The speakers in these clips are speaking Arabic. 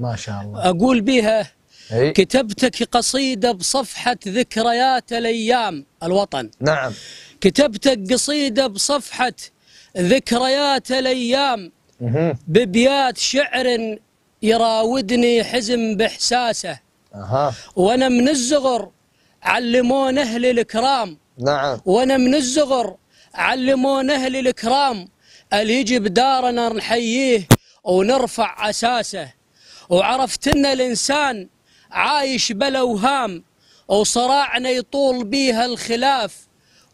ما شاء الله أقول بها كتبتك قصيدة بصفحة ذكريات الأيام الوطن نعم كتبتك قصيدة بصفحة ذكريات الأيام ببيات شعر يراودني حزم بإحساسه أه. وأنا من الزغر علمون أهل الكرام نعم وأنا من الزغر علمون أهل الكرام اللي يجي بدارنا نحييه ونرفع أساسه وعرفت ان الانسان عايش بلا اوهام وصراعنا يطول بيها الخلاف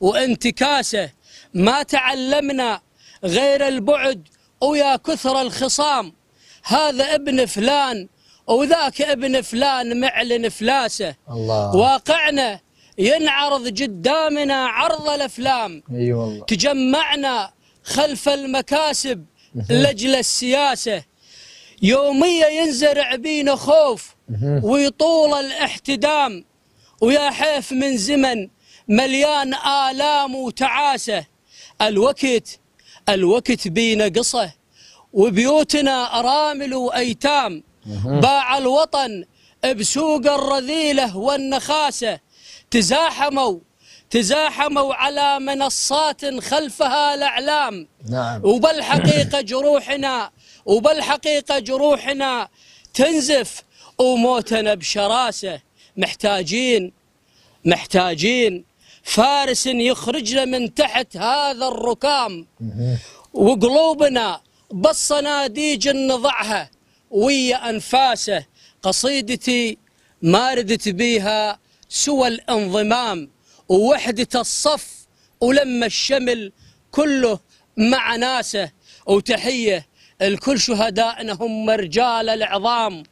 وانتكاسه ما تعلمنا غير البعد ويا كثر الخصام هذا ابن فلان وذاك ابن فلان معلن فلاسه الله. واقعنا ينعرض قدامنا عرض الافلام أيوة الله. تجمعنا خلف المكاسب لاجل السياسه يوميا ينزرع بينا خوف ويطول الاحتدام ويا حيف من زمن مليان آلام وتعاسة الوقت الوقت بينا قصة وبيوتنا أرامل وأيتام باع الوطن بسوق الرذيلة والنخاسة تزاحموا تزاحموا على منصات خلفها الأعلام نعم وبالحقيقة جروحنا وبالحقيقة جروحنا تنزف وموتنا بشراسة محتاجين محتاجين فارس يخرجنا من تحت هذا الركام وقلوبنا بالصناديج نضعها ويا أنفاسه قصيدتي ما ردت بيها سوى الانضمام ووحدة الصف ولما الشمل كله مع ناسه وتحية الكل شهدائنا هم رجال العظام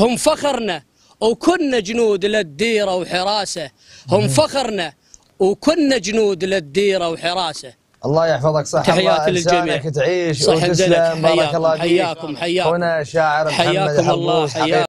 هم فخرنا وكنا جنود للديرة وحراسة هم فخرنا وكنا جنود للديرة وحراسة الله يحفظك صح تحياتي للجميع تعيش وتسلم بارك الله فيك حياكم حياكم هنا شاعر محمد حياكم الله حياكم